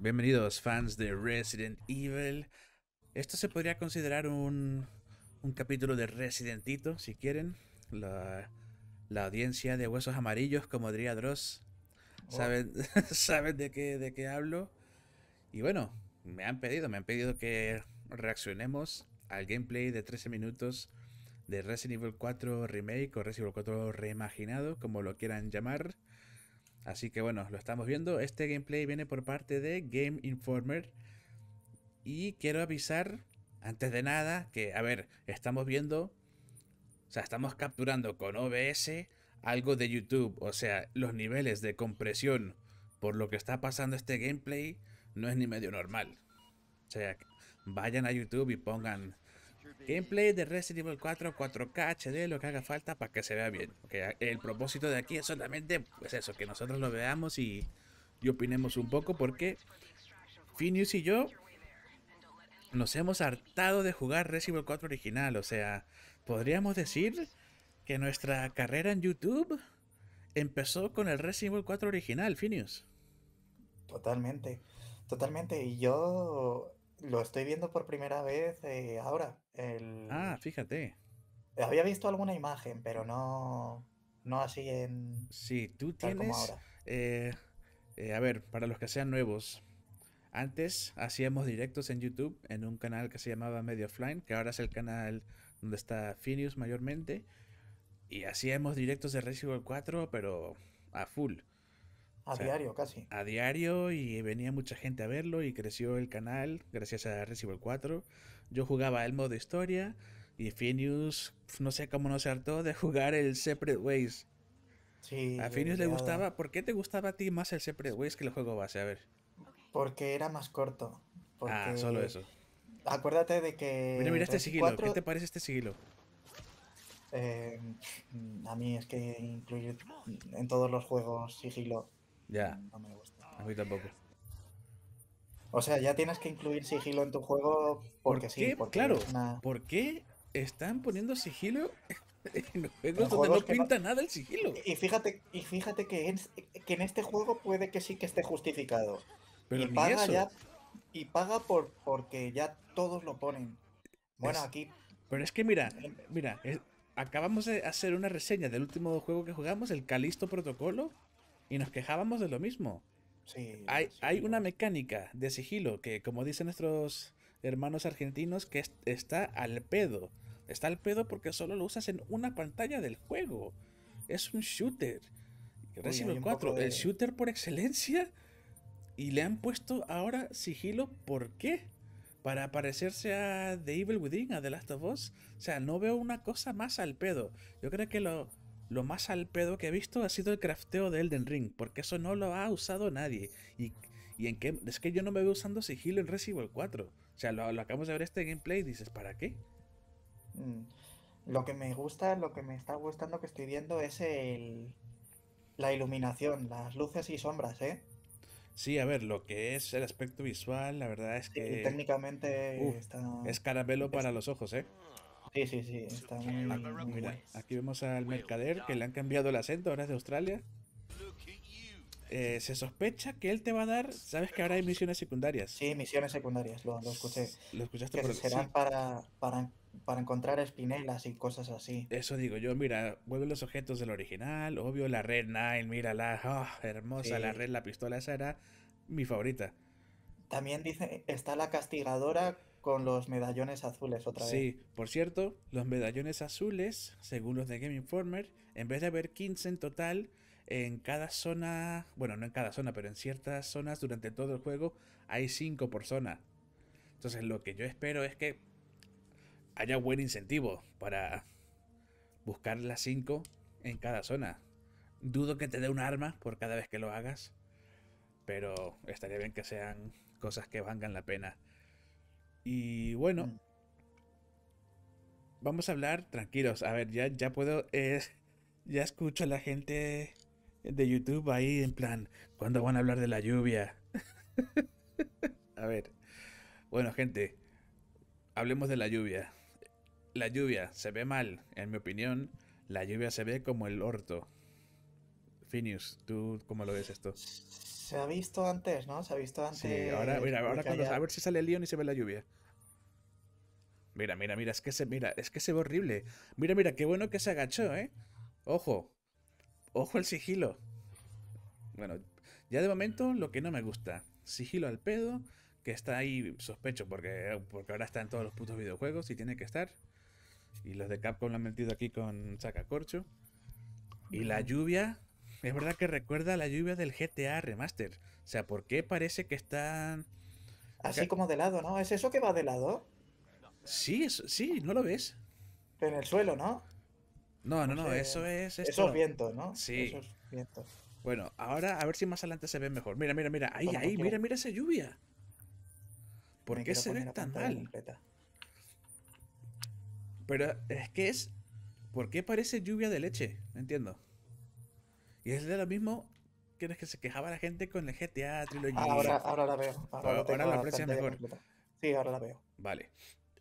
Bienvenidos fans de Resident Evil. Esto se podría considerar un, capítulo de Residentito, si quieren. La, audiencia de Huesos Amarillos, como diría Dross, oh. saben, de, qué, de qué hablo. Y bueno, me han pedido, me han pedido que reaccionemos al gameplay de 13 minutos de Resident Evil 4 Remake o Resident Evil 4 Reimaginado, como lo quieran llamar. Así que bueno, lo estamos viendo. Este gameplay viene por parte de Game Informer. Y quiero avisar, antes de nada, que, a ver, estamos viendo, o sea, estamos capturando con OBS algo de YouTube. O sea, los niveles de compresión por lo que está pasando este gameplay no es ni medio normal. O sea, vayan a YouTube y pongan Gameplay de Resident Evil 4 4K HD, lo que haga falta para que se vea bien. Ah, el propósito de aquí es solamente pues eso, que nosotros lo veamos y, y opinemos un poco porque Phineas y yo nos hemos hartado de jugar Resident Evil 4 original. O sea, podríamos decir que nuestra carrera en YouTube empezó con el Resident Evil 4 original, Phineas. Totalmente, totalmente. Y yo lo estoy viendo por primera vez eh, ahora. El... Ah, fíjate. Había visto alguna imagen, pero no, no así en. Sí, tú tienes. Eh, eh, a ver, para los que sean nuevos, antes hacíamos directos en YouTube en un canal que se llamaba Medio Offline, que ahora es el canal donde está Phineas mayormente. Y hacíamos directos de Resident Evil 4, pero a full. A diario, casi. A diario y venía mucha gente a verlo y creció el canal gracias a Resident Evil 4. Yo jugaba el modo historia y Phineas, no sé cómo no se hartó de jugar el Separate Ways. A Phineas le gustaba. ¿Por qué te gustaba a ti más el Separate Ways que el juego base? A ver. Porque era más corto. Ah, porque... Ah, solo eso. Acuérdate de que. Mira, mira este sigilo. ¿Qué te parece este sigilo? Eh, a mí es que incluir en todos los juegos sigilo ya. me A mí tampoco. O sea, ya tienes que incluir sigilo en tu juego porque ¿Por sí. claro. ¿Por qué están poniendo sigilo en donde no pinta nada el sigilo? Y fíjate, y fíjate que, en, que en este juego puede que sí que esté justificado. y paga ya. por porque ya todos lo ponen. Bueno, aquí. Pero es que mira, mira, acabamos de hacer una reseña del último juego que jugamos, el Calisto Protocolo y nos quejábamos de lo mismo. hay, hay una mecánica de sigilo que, como dicen nuestros hermanos argentinos, que está al pedo. Está al pedo porque solo lo usas en una pantalla del juego. Es un shooter. Resident Evil 4, el shooter por excelencia. Y le han puesto ahora sigilo, ¿por qué? Para parecerse a The Evil Within, a The Last of Us. O sea, no veo una cosa más al pedo. Yo creo que lo, lo más al pedo que he visto ha sido el crafteo de Elden Ring, porque eso no lo ha usado nadie. Y, en qué, es que yo no me veo usando sigilo en Resident Evil 4. O sea, lo, acabamos de ver este gameplay y dices, ¿para qué? Mm. Lo que me gusta, lo que me está gustando que estoy viendo es el, la iluminación, las luces y sombras, ¿eh? Sí, a ver, lo que es el aspecto visual, la verdad es que. técnicamente está... es caramelo para los ojos, ¿eh? Sí, sí, sí, está Aquí vemos al mercader que le han cambiado el acento, ahora es de Australia. Eh, se sospecha que él te va a dar. Sabes que ahora hay misiones secundarias. Sí, misiones secundarias, lo, escuché. Lo escuchaste que Serán para, para, encontrar espinelas y cosas así. Eso digo yo, mira, vuelve los objetos del original. Obvio, la red Mira mírala. Oh, hermosa la red, la pistola, esa era mi favorita. También dice, está la castigadora con los medallones azules otra vez. Sí, por cierto, los medallones azules, según los de Game Informer, en vez de haber 15 en total, en cada zona, bueno, no en cada zona, pero en ciertas zonas durante todo el juego hay 5 por zona. Entonces lo que yo espero es que haya buen incentivo para buscar las 5 en cada zona. Dudo que te dé un arma por cada vez que lo hagas, pero estaría bien que sean cosas que valgan la pena. Y bueno, mm. vamos a hablar tranquilos. A ver, ya, ya puedo, eh, ya escucho a la gente de YouTube ahí en plan, ¿cuándo van a hablar de la lluvia? a ver, bueno gente, hablemos de la lluvia. La lluvia se ve mal, en mi opinión. La lluvia se ve como el orto. Phineas, ¿tú cómo lo ves esto? Se ha visto antes, ¿no? Se ha visto antes. Sí, ahora, mira, ahora cuando, a ver si sale el león y se ve la lluvia. Mira, mira, mira, es que se, mira, es que se ve horrible. Mira, mira, qué bueno que se agachó, ¿eh? Ojo. Ojo el sigilo. Bueno, ya de momento lo que no me gusta. Sigilo al pedo, que está ahí sospecho porque, porque ahora está en todos los putos videojuegos y tiene que estar. Y los de Capcom lo han metido aquí con sacacorcho. Y la lluvia, es verdad que recuerda a la lluvia del GTA Remaster. O sea, ¿por qué parece que están... Así como de lado, ¿no? ¿Es eso que va de lado? Sí, eso, sí, ¿no lo ves? en el suelo, ¿no? No, no, no, eso es. Esos vientos, ¿no? Sí. Bueno, ahora a ver si más adelante se ve mejor. Mira, mira, mira. Ahí, ahí, mira, mira esa lluvia. ¿Por qué se ve tan mal? Pero es que es. ¿Por qué parece lluvia de leche? No entiendo. Y es de lo mismo que es que se quejaba la gente con el GTA Trilogy. Ahora, ahora la veo. Ahora, la veo. mejor. Sí, ahora la veo. Vale.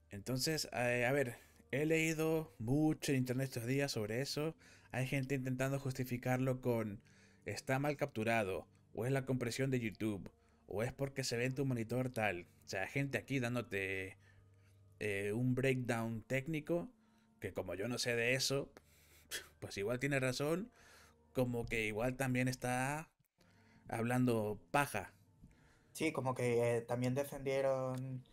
Entonces, eh, a ver, he leído mucho en internet estos días sobre eso. Hay gente intentando justificarlo con está mal capturado, o es la compresión de YouTube, o es porque se ve en tu monitor tal. O sea, gente aquí dándote eh, un breakdown técnico, que como yo no sé de eso, pues igual tiene razón, como que igual también está hablando paja. Sí, como que eh, también defendieron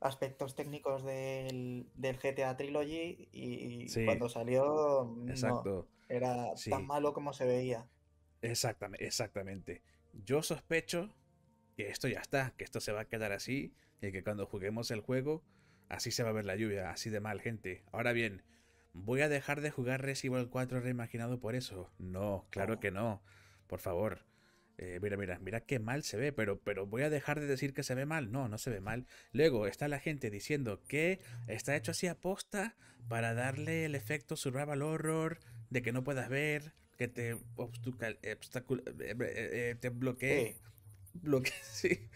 aspectos técnicos del, GTA Trilogy y cuando salió No, era tan malo como se veía. Exactamente, exactamente. Yo sospecho que esto ya está, que esto se va a quedar así y que cuando juguemos el juego, así se va a ver la lluvia, así de mal, gente. Ahora bien, ¿voy a dejar de jugar Resident Evil 4 reimaginado por eso? No, claro. que no. Por favor, eh, mira, mira, mira qué mal se ve, pero, pero voy a dejar de decir que se ve mal. No, no se ve mal. Luego está la gente diciendo que está hecho así a posta para darle el efecto survival horror, de que no puedas ver, que te, obstacle, eh, eh, te bloquee. sí.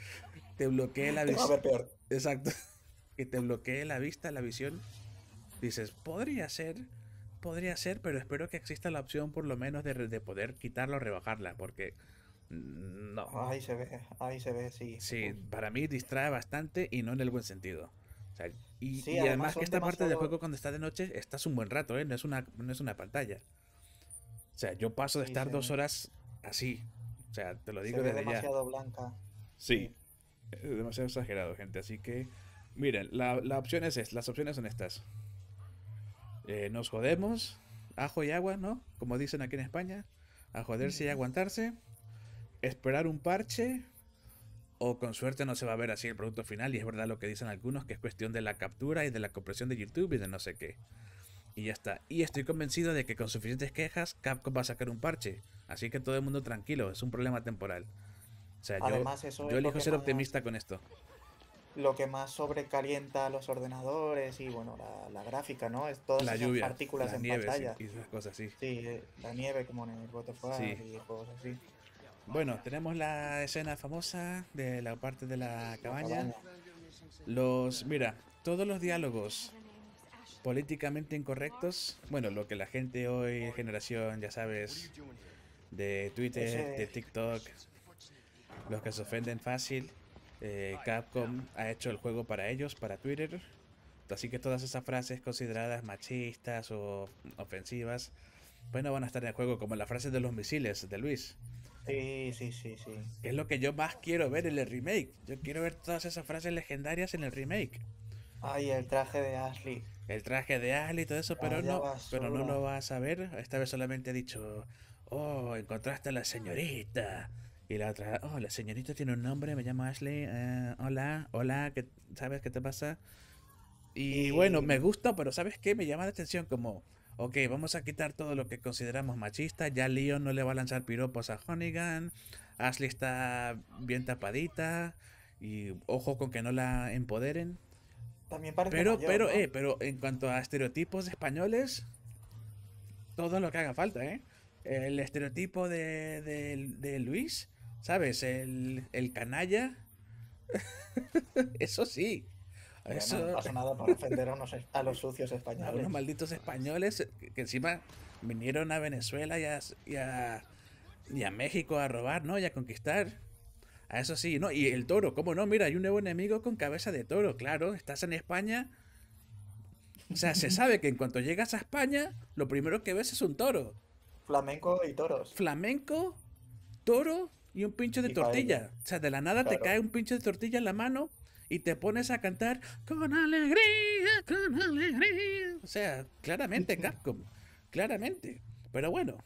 Te bloquee la visión. Exacto. que te bloquee la vista, la visión. Dices, podría ser, podría ser, pero espero que exista la opción por lo menos de, de poder quitarla o rebajarla, porque no. Ahí se ve, ahí se ve, sí. Sí, para mí distrae bastante y no en el buen sentido. y, además, que esta parte de del juego cuando está de noche estás un buen rato, ¿eh? No es una, no es una pantalla. O sea, yo paso de estar dos horas así. O sea, te lo digo se ve desde demasiado blanca. Sí. demasiado exagerado, gente. Así que, miren, la, opción es, las opciones son estas. Eh, nos jodemos, ajo y agua, ¿no? Como dicen aquí en España, a joderse y aguantarse esperar un parche o con suerte no se va a ver así el producto final y es verdad lo que dicen algunos que es cuestión de la captura y de la compresión de YouTube y de no sé qué. Y ya está. Y estoy convencido de que con suficientes quejas Capcom va a sacar un parche. Así que todo el mundo tranquilo, es un problema temporal. yo, yo elijo ser optimista con esto. Lo que más sobrecalienta los ordenadores y bueno, la, gráfica, ¿no? Es todas la lluvia, partículas la nieve, y esas cosas así. Sí, eh, la nieve como en el botafuegos y cosas así. Bueno, tenemos la escena famosa de la parte de la cabaña. Los, mira, todos los diálogos políticamente incorrectos, bueno, lo que la gente hoy, generación, ya sabes, de Twitter, de TikTok, los que se ofenden fácil, eh, Capcom ha hecho el juego para ellos, para Twitter. Así que todas esas frases consideradas machistas o ofensivas, Bueno, van a estar en el juego, como la frase de los misiles de Luis. Sí, sí, sí, sí. Es lo que yo más quiero ver en el remake. Yo quiero ver todas esas frases legendarias en el remake. Ay, el traje de Ashley. El traje de Ashley y todo eso, pero no, pero no lo vas a ver. Esta vez solamente he dicho, oh, encontraste a la señorita. Y la otra, oh, la señorita tiene un nombre, me llamo Ashley. Eh, hola, hola, ¿qué, ¿sabes qué te pasa? y, bueno, me gusta, pero ¿sabes qué? Me llama la atención como, Ok, vamos a quitar todo lo que consideramos machista. Ya Leon no le va a lanzar piropos a Honigan. Ashley está bien tapadita. Y ojo con que no la empoderen. También Pero, pero, eh, pero en cuanto a estereotipos españoles, todo lo que haga falta, ¿eh? El estereotipo de, de, de Luis, ¿sabes? El, el canalla. Eso sí. No pasa nada ofender a, los sucios españoles. A malditos españoles que, encima vinieron a Venezuela y a, México a robar, ¿no? Y a conquistar. A eso sí, ¿no? Y el toro, ¿cómo no? Mira, hay un nuevo enemigo con cabeza de toro, claro. Estás en España. O sea, se sabe que en cuanto llegas a España, lo primero que ves es un toro. Flamenco y toros. Flamenco, toro y un pincho de tortilla. O sea, de la nada te cae un pincho de tortilla en la mano y te pones a cantar con alegría, con alegría. O sea, claramente Capcom, claramente. Pero bueno,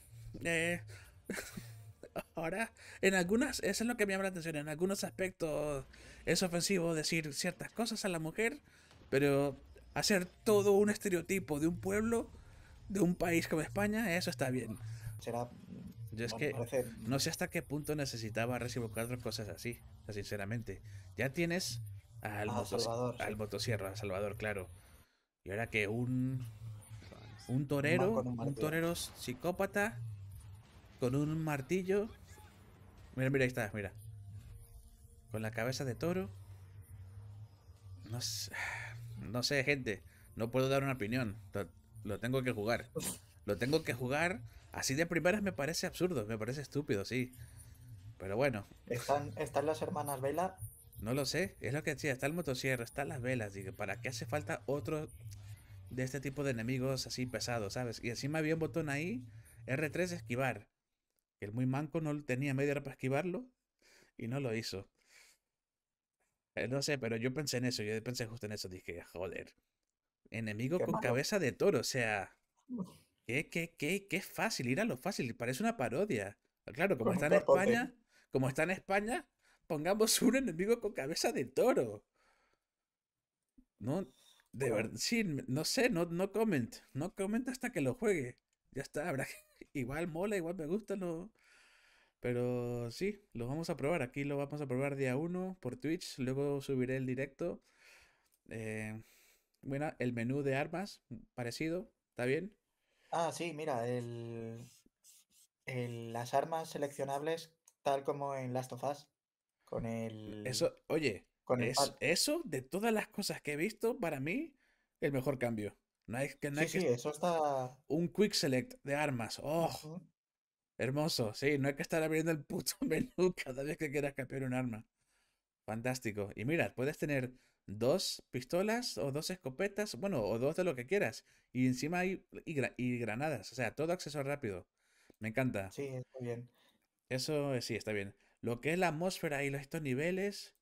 eh, ahora, en algunas, eso es lo que me llama la atención, en algunos aspectos es ofensivo decir ciertas cosas a la mujer, pero hacer todo un estereotipo de un pueblo, de un país como España, eso está bien. Será yo es que no sé hasta qué punto necesitaba recibo cuatro cosas así, sinceramente. Ya tienes al, al motosierra, a Salvador, claro. Y ahora que un. Un torero, un, torero psicópata con un martillo. Mira, mira, ahí está, mira. Con la cabeza de toro. No sé, gente. No puedo dar una opinión. Lo, lo tengo que jugar. Lo tengo que jugar. Así de primeras me parece absurdo, me parece estúpido, sí. Pero bueno. Están, están las hermanas Vela no lo sé, es lo que decía, está el motosierra, están las velas, dije ¿para qué hace falta otro de este tipo de enemigos así pesados, sabes? Y encima había un botón ahí, R3 esquivar, que el muy manco no tenía media hora para esquivarlo y no lo hizo. Eh, no sé, pero yo pensé en eso, yo pensé justo en eso, dije, joder, enemigo con cabeza de toro, o sea, qué, qué, qué, qué fácil, ir a lo fácil, parece una parodia. Claro, como está en pues. España, como está en España, pongamos un enemigo con cabeza de toro. No, de verdad, sí, no sé, no, no comment, no comment hasta que lo juegue. Ya está, habrá igual mola, igual me gusta, no. Pero sí, lo vamos a probar. Aquí lo vamos a probar día 1 por Twitch. Luego subiré el directo. Eh, bueno, el menú de armas, parecido, ¿está bien? Ah, sí, mira, el, el, las armas seleccionables, tal como en Last of Us, con el... Eso, oye, con eso de todas las cosas que he visto, para mí, el mejor cambio. No hay que... No que eso está... Un quick select de armas. ¡Oh! Hermoso, sí, no hay que estar abriendo el puto menú cada vez que quieras cambiar un arma. Fantástico. Y mira, puedes tener dos pistolas o dos escopetas, bueno, o dos de lo que quieras. Y encima hay y, granadas, o sea, todo acceso rápido. Me encanta. Sí, está bien. Eso eh, sí, está bien. Lo que es la atmósfera y estos niveles,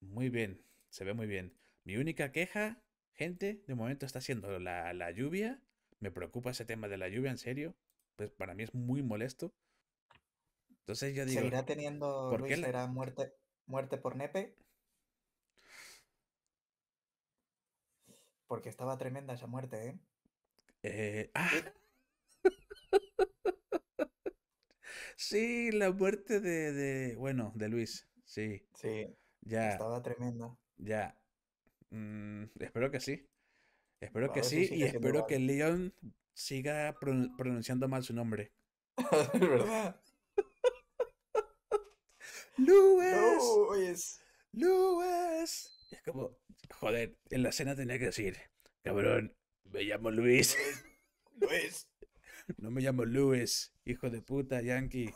muy bien, se ve muy bien. Mi única queja, gente, de momento está siendo la, lluvia. Me preocupa ese tema de la lluvia, en serio. Pues para mí es muy molesto. Entonces yo digo. ¿Seguirá teniendo Luis, será muerte, muerte por nepe? Porque estaba tremenda esa muerte, ¿eh? eh, ah. eh. Sí, la muerte de, bueno, de Luis, sí. Sí. Ya. Estaba tremendo. Ya. Mm, espero que sí. Espero que sí, y espero que Leon siga pronunciando mal su nombre. verdad. Luis. Luis. Luis. Es como, joder, en la cena tenía que decir, cabrón, me llamo Luis. Luis. No me llamo Luis hijo de puta, yankee.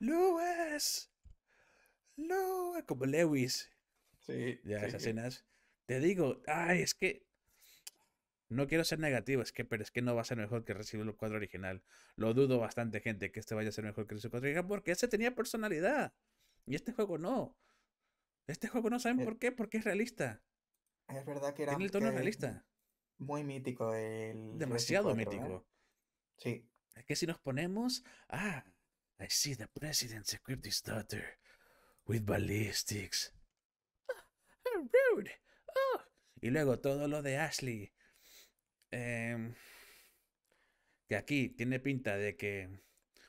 Luis Luis como Lewis. Sí. Ya, esas asesinas. Te digo, ay, es que. No quiero ser negativo, es que, pero es que no va a ser mejor que Resident el cuadro original. Lo dudo bastante, gente, que este vaya a ser mejor que Resident Evil original, porque ese tenía personalidad. Y este juego no. Este juego no saben eh por qué, porque es realista. Es verdad que era. Tiene el tono realista. Muy mítico el. Demasiado mítico. Sí. Es que si nos ponemos. Ah, I see the president's equipped his daughter with ballistics. Ah, rude. Ah. Y luego todo lo de Ashley. Em, que aquí tiene pinta de que.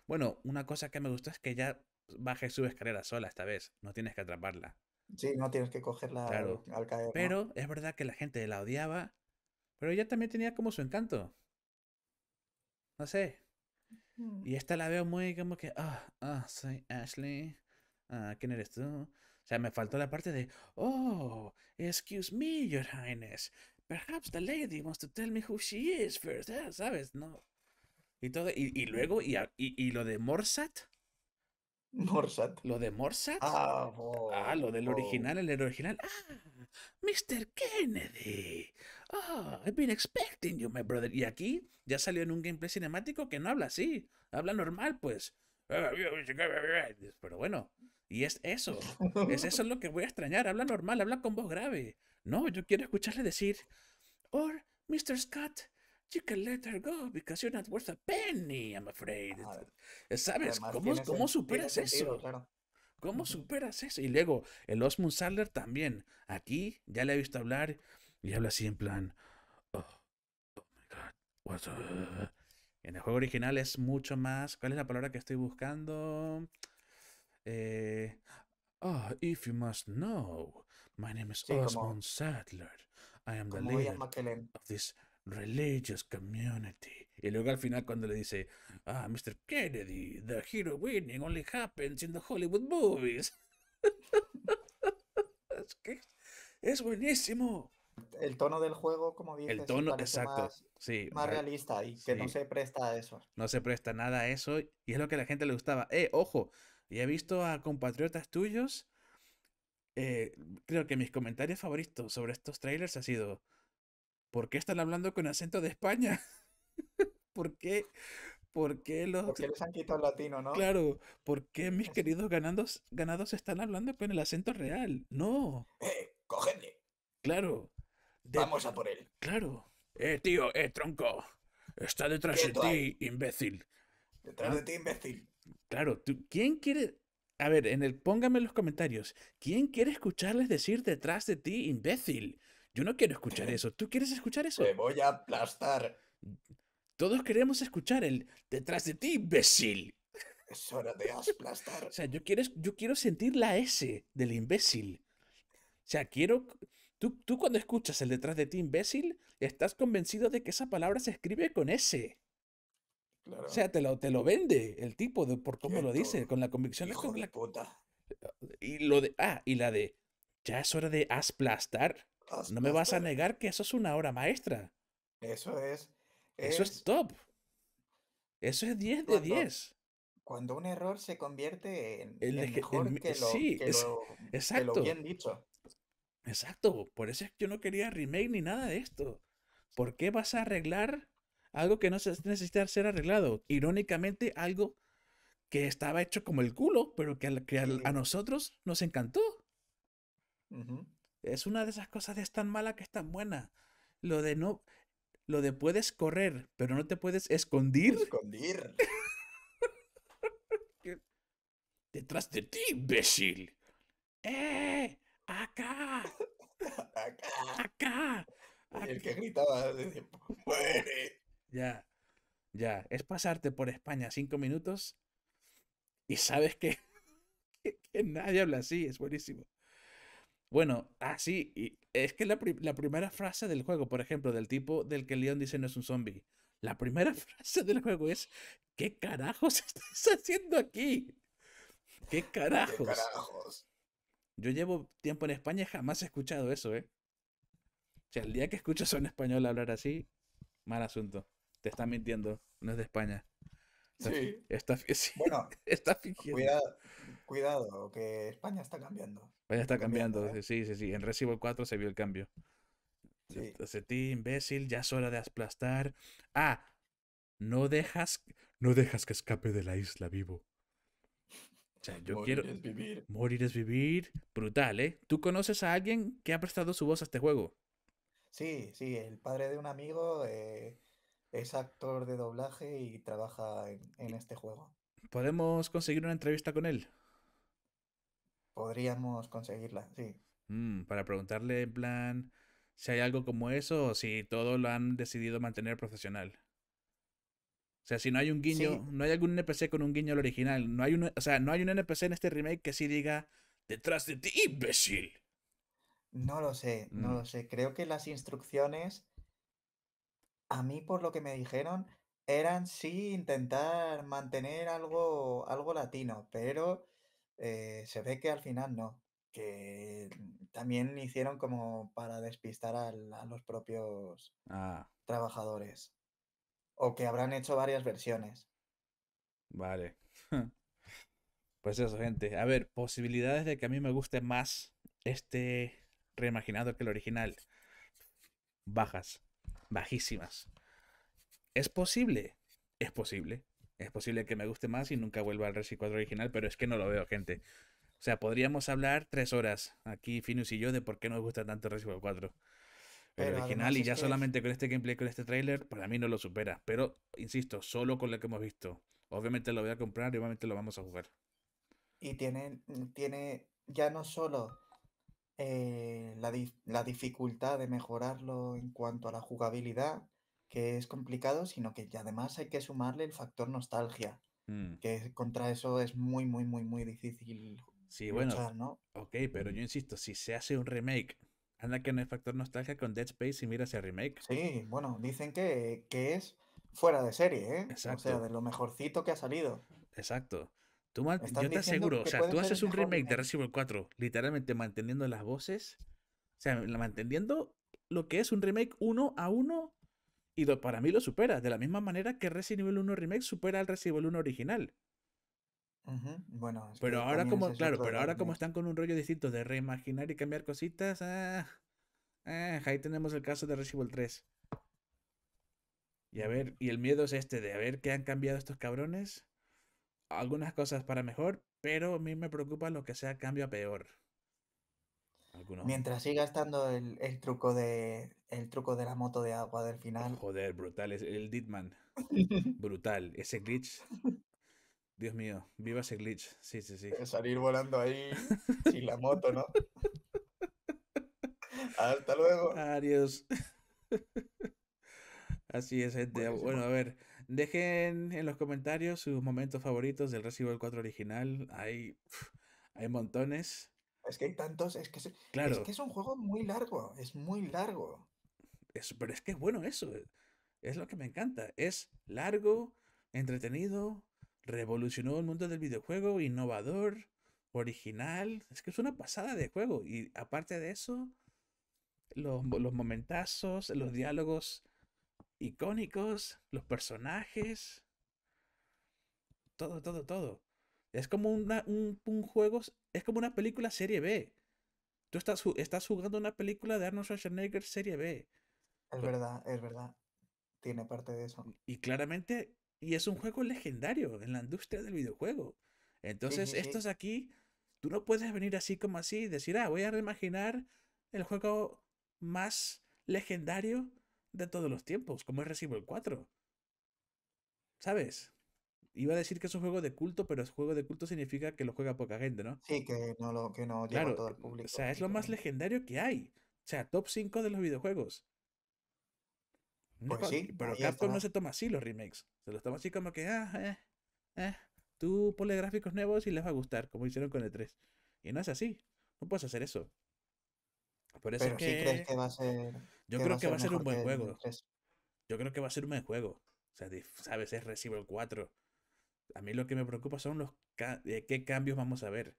Bueno, una cosa que me gustó es que ella baje su escalera sola esta vez. No tienes que atraparla. Sí, no tienes que cogerla al, caer. Pero es verdad que la gente la odiaba. Pero ella también tenía como su encanto. No sé. Y esta la veo muy como que, ah, ah, soy Ashley. Ah, ¿quién eres tú? O sea, me faltó la parte de, oh, excuse me, your highness. Perhaps the lady wants to tell me who she is first, ah, ¿sabes? No. Y todo, y, y luego, y, y, lo de Morsat. Morsat. Lo de Morsat. Ah, ah lo del oh. original, el original. Ah, Mr. Kennedy. Ah, I've been expecting you, my brother. Y aquí ya salió en un gameplay cinemático que no habla así, habla normal, pues. Pero bueno, y es eso, es eso lo que voy a extrañar. Habla normal, habla con voz grave. No, yo quiero escucharle decir, or Mr. Scott, you can let her go because you're not worth a penny, I'm afraid. Ah, ¿Sabes? ¿Cómo, ¿Cómo, superas eso? ¿Cómo superas eso? Y luego, el Osmond Sadler también. Aquí ya le he visto hablar y habla así en plan, oh, oh my god, what's En el juego original es mucho más. ¿Cuál es la palabra que estoy buscando? Eh, oh, if you must know, my name is Osmond Sadler. I am the leader of this religious community. Y luego al final cuando le dice, ah, Mr. Kennedy, the hero winning only happens in the Hollywood movies. es que es buenísimo el tono del juego, como dices, el tono, más, sí, más realista y que no se presta a eso. No se presta nada a eso y es lo que a la gente le gustaba. Eh, ojo, y he visto a compatriotas tuyos. Eh, creo que mis comentarios favoritos sobre estos trailers ha sido ¿por qué están hablando con acento de España? ¿Por qué? ¿Por qué los... les han quitado el latino, ¿no? Claro, ¿por qué mis queridos ganados, ganados están hablando con el acento real? No. Eh, cógeme. Claro, Vamos a por él. Claro. Eh, tío, eh, tronco. Está detrás de ti, imbécil. Detrás de ti, imbécil. Claro, ¿quién quiere...? A ver, en el póngame en los comentarios. ¿Quién quiere escucharles decir detrás de ti, imbécil? Yo no quiero escuchar eso. ¿Tú quieres escuchar eso? Te voy a aplastar. Todos queremos escuchar el detrás de ti, imbécil. Es hora de aplastar. o sea, yo yo quiero sentir la S del imbécil. O sea, quiero Tú, cuando escuchas el detrás de ti imbécil, estás convencido de que esa palabra se escribe con S. O sea, te lo, te lo vende el tipo de, por cómo lo dice, con la convicción de la puta. Y lo de. Ah, y la de. Ya es hora de asplastar. No me vas a negar que eso es una obra maestra. Eso es. Eso es top. Eso es 10 de 10. Cuando un error se convierte en, el, mejor que, lo, sí, es, exacto. lo bien dicho. Exacto, por eso es que yo no quería remake ni nada de esto. ¿Por qué vas a arreglar algo que no necesita ser arreglado? Irónicamente, algo que estaba hecho como el culo, pero que, a, nosotros nos encantó. Es una de esas cosas de es tan mala que es tan buena. Lo de no. Lo de puedes correr, pero no te puedes escondir. Escondir. Detrás de ti, imbécil. ¡Eh! ¡Acá! ¡Acá! ¡Acá! El que gritaba desde ¡Muere! Ya, ya. Es pasarte por España cinco minutos y sabes que, nadie habla así. Es buenísimo. Bueno, así ah, es que la, primera frase del juego, por ejemplo, del tipo del que León dice no es un zombie, la primera frase del juego es, ¿qué carajos estás haciendo aquí? ¿Qué ¿Qué carajos? Yo llevo tiempo en España y jamás he escuchado eso, ¿eh? O sea, el día que escuchas a un español hablar así, mal asunto. Te están mintiendo, no es de España. sí. bueno, está fingiendo. Cuidado, cuidado, que España está cambiando. España está cambiando, ¿eh? sí, sí, sí. En Recibo 4 se vio el cambio. Sí. Entonces, ti, imbécil, ya es hora de aplastar. Ah, no dejas, no dejas que escape de la isla vivo yo morir quiero. Es vivir. Morir es vivir. Brutal, ¿eh? ¿Tú conoces a alguien que ha prestado su voz a este juego? Sí, sí, el padre de un amigo eh, es actor de doblaje y trabaja en, este juego. ¿Podemos conseguir una entrevista con él? Podríamos conseguirla, sí. Mm, para preguntarle en plan si hay algo como eso o si todo lo han decidido mantener profesional. O sea, si no hay un guiño, no hay algún NPC con un guiño al original. No hay o sea, no hay un NPC en este remake que sí diga detrás de ti, imbécil. No lo sé, no mm. lo sé. Creo que las instrucciones, a mí por lo que me dijeron, eran sí intentar mantener algo, algo latino, pero eh, se ve que al final no. Que también hicieron como para despistar a los propios ah. trabajadores o que habrán hecho varias versiones. Vale. Pues eso, gente. A ver, posibilidades de que a mí me guste más este reimaginado que el original. Bajas. Bajísimas. ¿Es posible? Es posible. Es posible que me guste más y nunca vuelva al Resi 4 original, pero es que no lo veo, gente. O sea, podríamos hablar tres horas aquí, Finus y yo, de por qué nos gusta tanto Resident 4. El original y ya solamente con este gameplay, con este trailer, para mí no lo supera. Pero, insisto, solo con la que hemos visto. Obviamente lo voy a comprar y obviamente lo vamos a jugar. Y tiene, mm, tiene ya no solo eh, la, la dificultad de mejorarlo en cuanto a la jugabilidad, que es complicado, sino que además hay que sumarle el factor nostalgia, mm. que contra eso es muy, muy, muy, muy difícil. Sí, bueno, ¿no? ok, pero yo mm. insisto, si se hace un remake que no hay factor nostalgia con Dead Space si miras el remake. Sí, bueno, dicen que, que es fuera de serie, ¿eh? O sea, de lo mejorcito que ha salido. Exacto. Tú, yo te aseguro, o sea, tú haces un remake de Resident Evil 4, literalmente manteniendo las voces, o sea, manteniendo lo que es un remake uno a uno, y para mí lo supera, de la misma manera que Resident Evil 1 Remake supera al Resident Evil 1 original. Bueno, pero ahora como, claro, pero ahora como están con un rollo distinto de reimaginar y cambiar cositas, ah, ah, ahí tenemos el caso de Resident 3. Y a ver, y el miedo es este de a ver qué han cambiado estos cabrones. Algunas cosas para mejor, pero a mí me preocupa lo que sea cambio a peor. Mientras siga estando el, truco de el truco de la moto de agua del final. Joder, brutal, es el Ditman. brutal, ese glitch Dios mío, viva ese glitch. Sí, sí, sí. Salir volando ahí sin la moto, ¿no? Hasta luego. Adiós. Así es, gente. Bueno, a ver, dejen en los comentarios sus momentos favoritos del Resident Evil 4 original. Hay, hay montones. Es que hay tantos, es que es, es que es un juego muy largo, es muy largo. Es, pero es que es bueno eso, eh. es lo que me encanta. Es largo, entretenido, revolucionó el mundo del videojuego, innovador, original. Es que es una pasada de juego. Y aparte de eso, los, momentazos, los diálogos icónicos, los personajes. Todo, todo, todo. Es como una, un, juego, es como una película serie B. Tú estás, estás jugando una película de Arnold Schwarzenegger serie B. Es verdad, es verdad. Tiene parte de eso. Y claramente y es un juego legendario en la industria del videojuego. Entonces, estos aquí, tú no puedes venir así como así y decir, ah, voy a reimaginar el juego más legendario de todos los tiempos, como es Recibo Evil 4. ¿Sabes? Iba a decir que es un juego de culto, pero es juego de culto significa que lo juega poca gente, ¿no? Sí, que no lo a todo el público. O sea, es lo más legendario que hay. O sea, top 5 de los videojuegos. Pues sí, pero Capcom no se toma así los remakes. Se los toma así como que, ah, eh, eh, tú ponle gráficos nuevos y les va a gustar, como hicieron con el 3. Y no es así. No puedes hacer eso. Por eso es que... va a ser. Yo creo que va a ser un buen juego. Yo creo que va a ser un buen juego. O sea, sabes, es Recibo el 4. A mí lo que me preocupa son los qué cambios vamos a ver.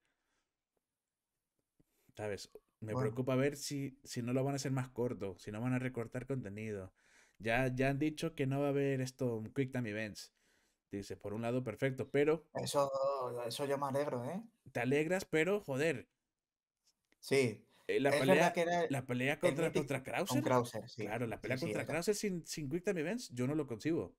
¿Sabes? Me preocupa ver si, si no lo van a hacer más corto, si no van a recortar contenido, ya, han dicho que no va a haber esto, Quick Time Events. Dice, por un lado, perfecto, pero. Eso, eso yo me alegro, ¿eh? Te alegras, pero joder. Sí. Eh, la, pelea, la pelea, contra, contra Krauser. Claro, la pelea contra Krauser sin, sin Quick Time Events, yo no lo concibo.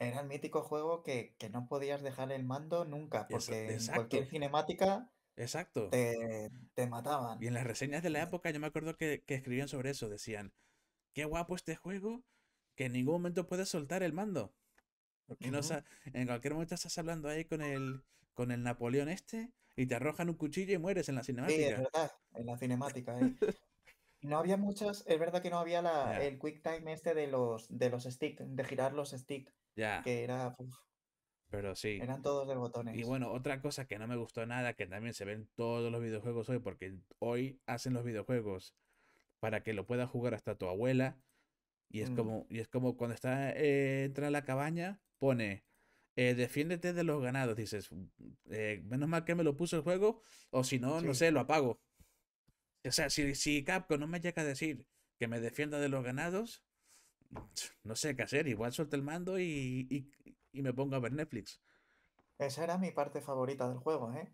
Era el mítico juego que, no podías dejar el mando nunca, porque en cualquier cinemática Exacto. Te, mataban. Y en las reseñas de la época yo me acuerdo que, que, escribían sobre eso, decían, qué guapo este juego, que en ningún momento puedes soltar el mando. no en cualquier momento estás hablando ahí con el, con el Napoleón este y te arrojan un cuchillo y mueres en la cinemática. Sí, es verdad, en la cinemática. ¿eh? no había muchos... es verdad que no había la, el quick time este de los, de los sticks, de girar los sticks. Ya. Que era. pero sí. Eran todos de botones. Y bueno, otra cosa que no me gustó nada, que también se ven todos los videojuegos hoy, porque hoy hacen los videojuegos para que lo pueda jugar hasta tu abuela y es, como, y es como cuando está, eh, entra a la cabaña, pone, eh, defiéndete de los ganados. Dices, mm, eh, menos mal que me lo puso el juego, o si no, no sé, lo apago. O sea, si, si Capcom no me llega a decir que me defienda de los ganados, no sé qué hacer. Igual suelto el mando y, y me pongo a ver Netflix. Esa era mi parte favorita del juego, ¿eh?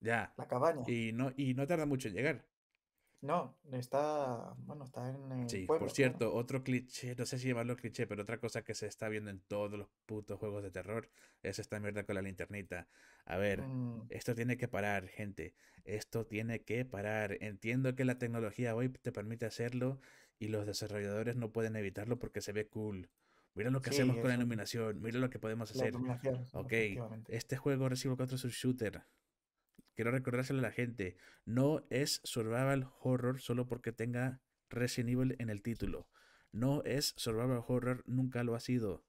Ya. La cabaña. Y no, y no tarda mucho en llegar. No, está, bueno, está en el Sí, por cierto, otro cliché, no sé si llamarlo cliché, pero otra cosa que se está viendo en todos los putos juegos de terror es esta mierda con la linternita. A ver, mm. esto tiene que parar, gente. Esto tiene que parar. Entiendo que la tecnología hoy te permite hacerlo y los desarrolladores no pueden evitarlo porque se ve cool. Mira lo que hacemos con la iluminación, mira lo que podemos hacer. Ok, este juego recibe 4 subshooter. Quiero recordárselo a la gente, no es survival horror solo porque tenga Resident Evil en el título. No es survival horror, nunca lo ha sido.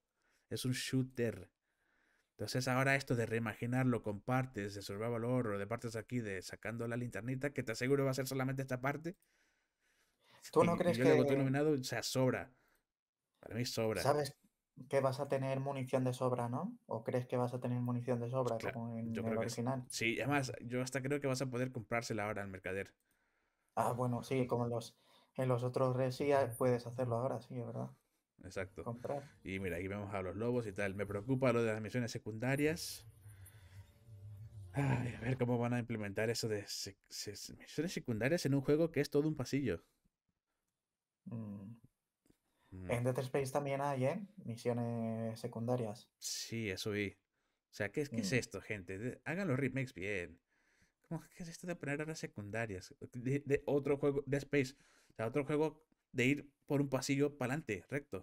Es un shooter. Entonces ahora esto de reimaginarlo con partes de survival horror, de partes aquí, de sacando la linternita, que te aseguro va a ser solamente esta parte. ¿Tú no crees yo que... o sea, sobra. Para mí sobra. ¿Sabes, que vas a tener munición de sobra, ¿no? ¿O crees que vas a tener munición de sobra como en el original? sí. además, yo hasta creo que vas a poder comprársela ahora al mercader. Ah, bueno, sí, como en los, en los otros puedes hacerlo ahora, sí, es verdad. Exacto. Y mira, aquí vemos a los lobos y tal. Me preocupa lo de las misiones secundarias. a ver cómo van a implementar eso de misiones secundarias en un juego que es todo un pasillo. Mm. En Dead Space también hay, ¿eh? Misiones secundarias. Sí, eso vi. O sea, ¿qué, es mm. esto, gente? Hagan los remakes bien. ¿Cómo es esto de poner ahora secundarias? De, otro juego, de Space. O sea, otro juego de ir por un pasillo para adelante, recto.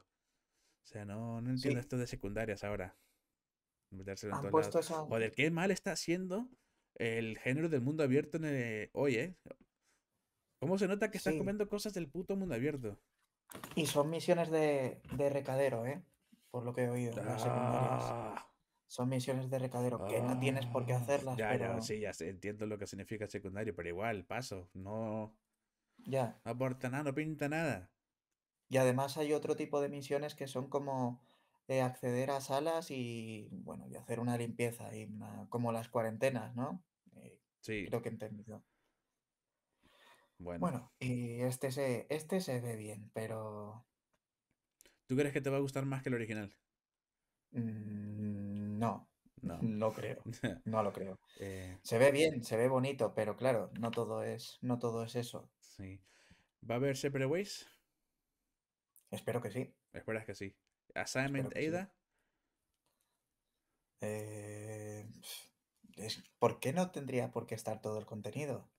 O sea, no, entiendo esto de secundarias ahora. ¿O qué mal está haciendo el género del mundo abierto hoy, ¿eh? ¿Cómo se nota que están comiendo cosas del puto mundo abierto? Y son misiones de, recadero, ¿eh? Por lo que he oído. Ah. Son misiones de recadero que no tienes por qué ah, hacerlas. Ya, pero... ya, sí, ya entiendo lo que significa secundario, pero igual, paso. No. Ya. aporta nada, no pinta nada. Y además hay otro tipo de misiones que son como eh, acceder a salas y, bueno, y hacer una limpieza, y como las cuarentenas, ¿no? Eh, sí. Creo que he entendido. Bueno. y este se, este se ve bien, pero. ¿Tú crees que te va a gustar más que el original? Mm, no. No. creo. No lo creo. Eh. Se ve bien, se ve bonito, pero claro, no todo es, no todo es eso. Sí. ¿Va a haber Separate Ways? Espero que sí. Esperas que sí. ¿Assignment Ada? Eh, ¿Por qué no tendría por qué estar todo el contenido?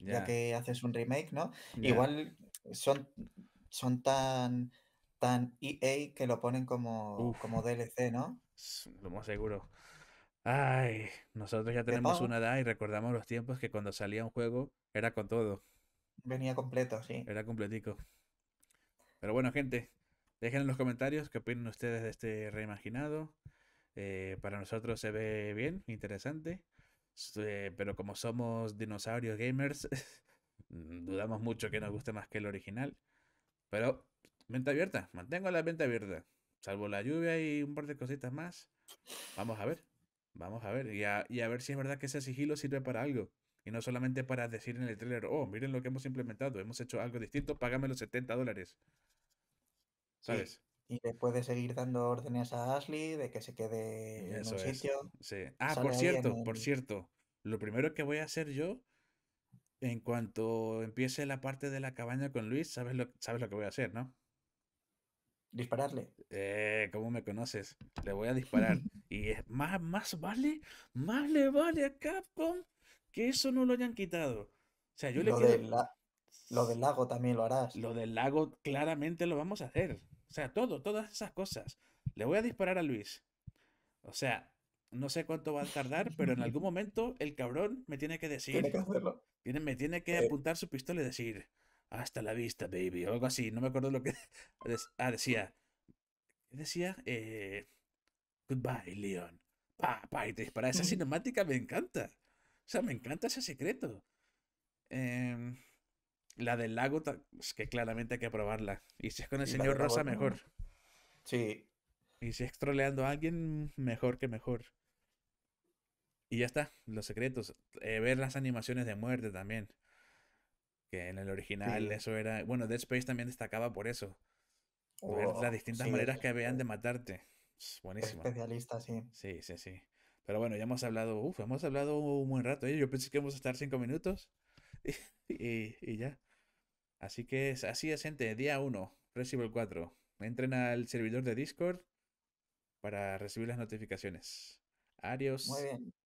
ya que haces un remake, ¿no? Igual son, son tan, tan EA que lo ponen como, como DLC, ¿no? Lo más seguro. Ay, nosotros ya tenemos una edad y recordamos los tiempos que cuando salía un juego era con todo. Venía completo, sí. Era completico. Pero bueno, gente, dejen en los comentarios qué opinan ustedes de este reimaginado. Eh, para nosotros se ve bien, interesante. Eh, pero como somos dinosaurios gamers, dudamos mucho que nos guste más que el original. Pero venta abierta, mantengo la venta abierta. Salvo la lluvia y un par de cositas más. Vamos a ver, vamos a ver. Y a, ver si es verdad que ese sigilo sirve para algo. Y no solamente para decir en el trailer, oh, miren lo que hemos implementado, hemos hecho algo distinto, págame los 70 dólares. ¿Sabes? Y después de seguir dando órdenes a Ashley de que se quede en un sitio. Ah, por cierto, por cierto. Lo primero que voy a hacer yo, en cuanto empiece la parte de la cabaña con Luis, sabes lo, sabes lo que voy a hacer, ¿no? Dispararle. Eh, ¿cómo me conoces? Le voy a disparar. y es más, más vale, más le vale a Capcom que eso no lo hayan quitado. O sea, yo le Lo del lago también lo harás. Lo del lago claramente lo vamos a hacer. O sea, todo, todas esas cosas. Le voy a disparar a Luis. O sea, no sé cuánto va a tardar, pero en algún momento el cabrón me tiene que decir. Tiene que hacerlo. me tiene que eh. apuntar su pistola y decir, hasta la vista, baby, o algo así. No me acuerdo lo que. Ah, decía. Decía, eh, goodbye, Leon. Pa, pa, y te dispara. Esa cinemática me encanta. O sea, me encanta ese secreto. Eh, la del lago, es pues, que claramente hay que probarla. Y si es con el señor Rosa, mejor. Sí. Y si es troleando a alguien, mejor que mejor. Y ya está, los secretos. Eh, ver las animaciones de muerte también. Que en el original eso era. Bueno, Dead Space también destacaba por eso. ver las oh, distintas maneras que habían de matarte. Buenísimo. Especialista, sí. Sí, sí, sí. Pero bueno, ya hemos hablado, uf, hemos hablado un buen rato. ¿eh? Yo pensé que íbamos a estar cinco minutos. y, ya. Así que es, así es, gente. Día 1, Resident 4. Entren al servidor de Discord para recibir las notificaciones. Adiós. Muy bien.